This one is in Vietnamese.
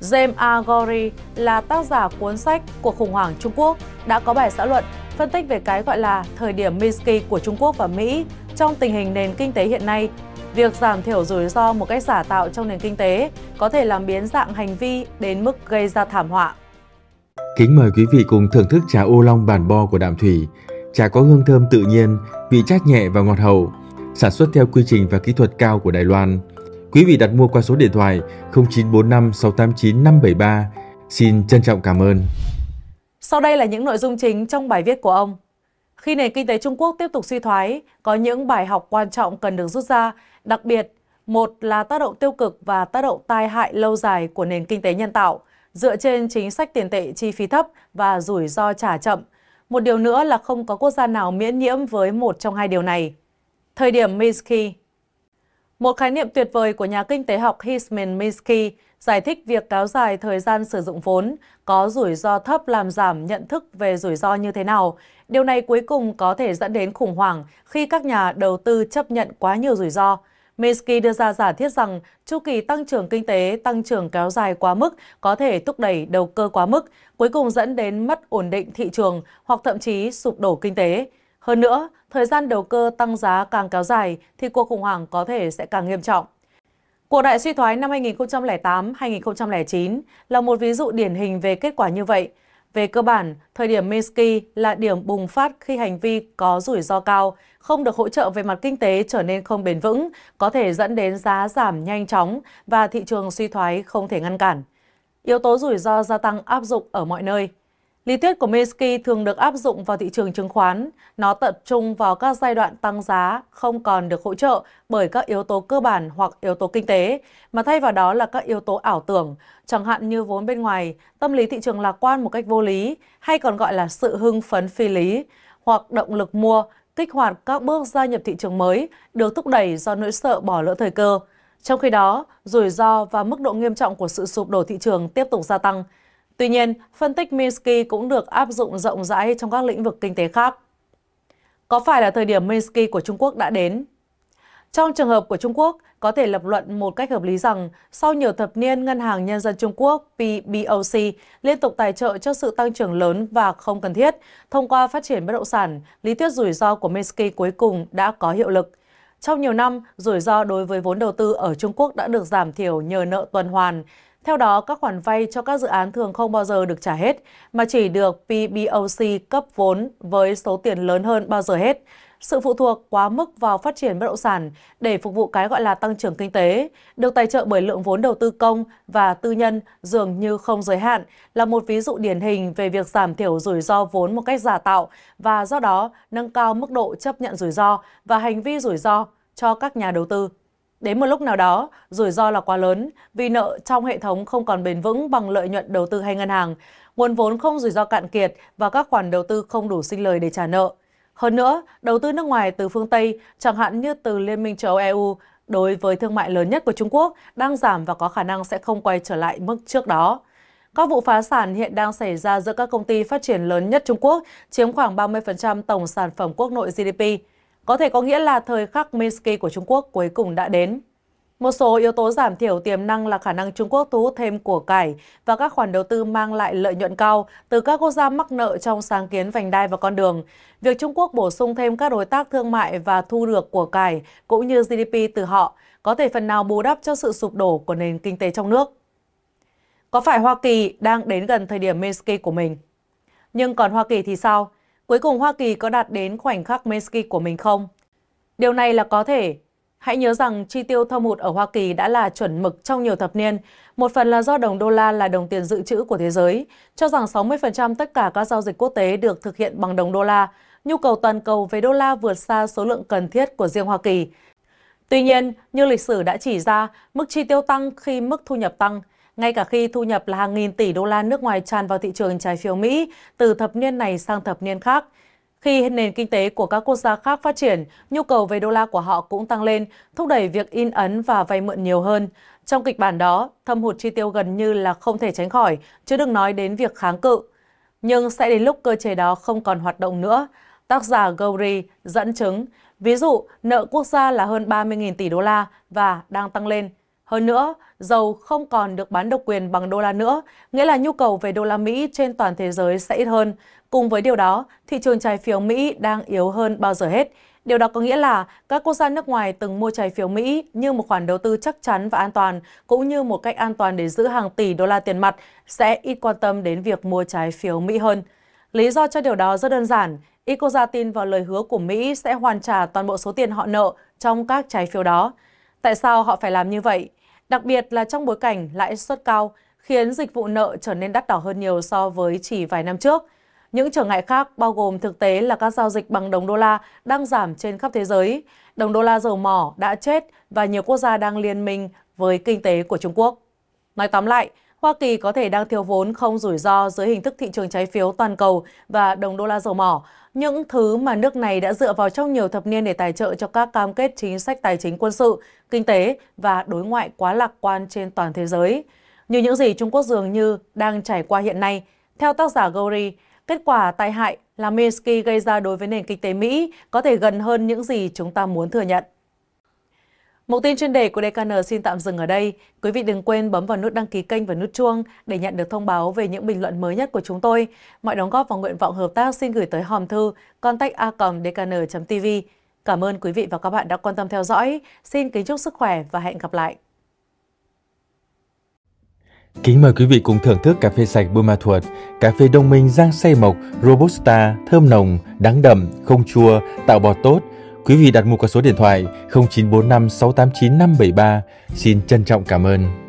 James Agori là tác giả cuốn sách Cuộc khủng hoảng Trung Quốc đã có bài xã luận phân tích về cái gọi là thời điểm Minsky của Trung Quốc và Mỹ trong tình hình nền kinh tế hiện nay. Việc giảm thiểu rủi ro một cách giả tạo trong nền kinh tế có thể làm biến dạng hành vi đến mức gây ra thảm họa. Kính mời quý vị cùng thưởng thức trà ô long bản bo của Đạm Thủy. Trà có hương thơm tự nhiên, vị chát nhẹ và ngọt hậu, sản xuất theo quy trình và kỹ thuật cao của Đài Loan. Quý vị đặt mua qua số điện thoại 0945 689 573. Xin trân trọng cảm ơn. Sau đây là những nội dung chính trong bài viết của ông. Khi nền kinh tế Trung Quốc tiếp tục suy thoái, có những bài học quan trọng cần được rút ra, đặc biệt một là tác động tiêu cực và tác động tai hại lâu dài của nền kinh tế nhân tạo dựa trên chính sách tiền tệ chi phí thấp và rủi ro trả chậm. Một điều nữa là không có quốc gia nào miễn nhiễm với một trong hai điều này. Thời điểm Minsky một khái niệm tuyệt vời của nhà kinh tế học Hisman Minsky giải thích việc kéo dài thời gian sử dụng vốn có rủi ro thấp làm giảm nhận thức về rủi ro như thế nào. Điều này cuối cùng có thể dẫn đến khủng hoảng khi các nhà đầu tư chấp nhận quá nhiều rủi ro. Minsky đưa ra giả thiết rằng chu kỳ tăng trưởng kinh tế tăng trưởng kéo dài quá mức có thể thúc đẩy đầu cơ quá mức, cuối cùng dẫn đến mất ổn định thị trường hoặc thậm chí sụp đổ kinh tế. Hơn nữa, thời gian đầu cơ tăng giá càng kéo dài thì cuộc khủng hoảng có thể sẽ càng nghiêm trọng. Cuộc đại suy thoái năm 2008-2009 là một ví dụ điển hình về kết quả như vậy. Về cơ bản, thời điểm Minsky là điểm bùng phát khi hành vi có rủi ro cao, không được hỗ trợ về mặt kinh tế trở nên không bền vững, có thể dẫn đến giá giảm nhanh chóng và thị trường suy thoái không thể ngăn cản. Yếu tố rủi ro gia tăng áp dụng ở mọi nơi. Lý thuyết của Minsky thường được áp dụng vào thị trường chứng khoán. Nó tập trung vào các giai đoạn tăng giá không còn được hỗ trợ bởi các yếu tố cơ bản hoặc yếu tố kinh tế, mà thay vào đó là các yếu tố ảo tưởng, chẳng hạn như vốn bên ngoài, tâm lý thị trường lạc quan một cách vô lý hay còn gọi là sự hưng phấn phi lý, hoặc động lực mua, kích hoạt các bước gia nhập thị trường mới được thúc đẩy do nỗi sợ bỏ lỡ thời cơ. Trong khi đó, rủi ro và mức độ nghiêm trọng của sự sụp đổ thị trường tiếp tục gia tăng – Tuy nhiên, phân tích Minsky cũng được áp dụng rộng rãi trong các lĩnh vực kinh tế khác. Có phải là thời điểm Minsky của Trung Quốc đã đến? Trong trường hợp của Trung Quốc, có thể lập luận một cách hợp lý rằng sau nhiều thập niên, Ngân hàng Nhân dân Trung Quốc PBOC liên tục tài trợ cho sự tăng trưởng lớn và không cần thiết. Thông qua phát triển bất động sản, lý thuyết rủi ro của Minsky cuối cùng đã có hiệu lực. Trong nhiều năm, rủi ro đối với vốn đầu tư ở Trung Quốc đã được giảm thiểu nhờ nợ tuần hoàn, theo đó, các khoản vay cho các dự án thường không bao giờ được trả hết, mà chỉ được PBOC cấp vốn với số tiền lớn hơn bao giờ hết. Sự phụ thuộc quá mức vào phát triển bất động sản để phục vụ cái gọi là tăng trưởng kinh tế, được tài trợ bởi lượng vốn đầu tư công và tư nhân dường như không giới hạn, là một ví dụ điển hình về việc giảm thiểu rủi ro vốn một cách giả tạo và do đó nâng cao mức độ chấp nhận rủi ro và hành vi rủi ro cho các nhà đầu tư Đến một lúc nào đó, rủi ro là quá lớn vì nợ trong hệ thống không còn bền vững bằng lợi nhuận đầu tư hay ngân hàng, nguồn vốn không rủi ro cạn kiệt và các khoản đầu tư không đủ sinh lời để trả nợ. Hơn nữa, đầu tư nước ngoài từ phương Tây, chẳng hạn như từ Liên minh châu Âu EU, đối với thương mại lớn nhất của Trung Quốc đang giảm và có khả năng sẽ không quay trở lại mức trước đó. Các vụ phá sản hiện đang xảy ra giữa các công ty phát triển lớn nhất Trung Quốc, chiếm khoảng 30% tổng sản phẩm quốc nội GDP có thể có nghĩa là thời khắc Minsky của Trung Quốc cuối cùng đã đến. Một số yếu tố giảm thiểu tiềm năng là khả năng Trung Quốc thu hút thêm của cải và các khoản đầu tư mang lại lợi nhuận cao từ các quốc gia mắc nợ trong sáng kiến vành đai và con đường. Việc Trung Quốc bổ sung thêm các đối tác thương mại và thu được của cải cũng như GDP từ họ có thể phần nào bù đắp cho sự sụp đổ của nền kinh tế trong nước. Có phải Hoa Kỳ đang đến gần thời điểm Minsky của mình? Nhưng còn Hoa Kỳ thì sao? Cuối cùng Hoa Kỳ có đạt đến khoảnh khắc Minsky của mình không? Điều này là có thể. Hãy nhớ rằng chi tiêu thâm hụt ở Hoa Kỳ đã là chuẩn mực trong nhiều thập niên, một phần là do đồng đô la là đồng tiền dự trữ của thế giới, cho rằng 60% tất cả các giao dịch quốc tế được thực hiện bằng đồng đô la, nhu cầu toàn cầu về đô la vượt xa số lượng cần thiết của riêng Hoa Kỳ. Tuy nhiên, như lịch sử đã chỉ ra, mức chi tiêu tăng khi mức thu nhập tăng – ngay cả khi thu nhập là hàng nghìn tỷ đô la nước ngoài tràn vào thị trường trái phiếu Mỹ từ thập niên này sang thập niên khác. Khi nền kinh tế của các quốc gia khác phát triển, nhu cầu về đô la của họ cũng tăng lên, thúc đẩy việc in ấn và vay mượn nhiều hơn. Trong kịch bản đó, thâm hụt chi tiêu gần như là không thể tránh khỏi, chứ đừng nói đến việc kháng cự. Nhưng sẽ đến lúc cơ chế đó không còn hoạt động nữa. Tác giả Gowri dẫn chứng, ví dụ nợ quốc gia là hơn 30.000 tỷ đô la và đang tăng lên. Hơn nữa, dầu không còn được bán độc quyền bằng đô la nữa, nghĩa là nhu cầu về đô la Mỹ trên toàn thế giới sẽ ít hơn. Cùng với điều đó, thị trường trái phiếu Mỹ đang yếu hơn bao giờ hết. Điều đó có nghĩa là các quốc gia nước ngoài từng mua trái phiếu Mỹ như một khoản đầu tư chắc chắn và an toàn, cũng như một cách an toàn để giữ hàng tỷ đô la tiền mặt, sẽ ít quan tâm đến việc mua trái phiếu Mỹ hơn. Lý do cho điều đó rất đơn giản, ít quốc gia tin vào lời hứa của Mỹ sẽ hoàn trả toàn bộ số tiền họ nợ trong các trái phiếu đó. Tại sao họ phải làm như vậy? Đặc biệt là trong bối cảnh lãi suất cao khiến dịch vụ nợ trở nên đắt đỏ hơn nhiều so với chỉ vài năm trước. Những trở ngại khác bao gồm thực tế là các giao dịch bằng đồng đô la đang giảm trên khắp thế giới, đồng đô la dầu mỏ đã chết và nhiều quốc gia đang liên minh với kinh tế của Trung Quốc. Nói tóm lại, Hoa Kỳ có thể đang thiếu vốn không rủi ro dưới hình thức thị trường trái phiếu toàn cầu và đồng đô la dầu mỏ, những thứ mà nước này đã dựa vào trong nhiều thập niên để tài trợ cho các cam kết chính sách tài chính quân sự, kinh tế và đối ngoại quá lạc quan trên toàn thế giới. Như những gì Trung Quốc dường như đang trải qua hiện nay, theo tác giả Gori, kết quả tai hại là Minsky gây ra đối với nền kinh tế Mỹ có thể gần hơn những gì chúng ta muốn thừa nhận. Một tin chuyên đề của DKN xin tạm dừng ở đây. Quý vị đừng quên bấm vào nút đăng ký kênh và nút chuông để nhận được thông báo về những bình luận mới nhất của chúng tôi. Mọi đóng góp và nguyện vọng hợp tác xin gửi tới hòm thư contact dkn tv Cảm ơn quý vị và các bạn đã quan tâm theo dõi. Xin kính chúc sức khỏe và hẹn gặp lại. Kính mời quý vị cùng thưởng thức cà phê sạch Buôn Ma Thuột, cà phê đông minh rang xay mộc, robusta, thơm nồng, đắng đậm, không chua, tạo bọt tốt – Quý vị đặt mua qua số điện thoại 0945 689 573. Xin trân trọng cảm ơn.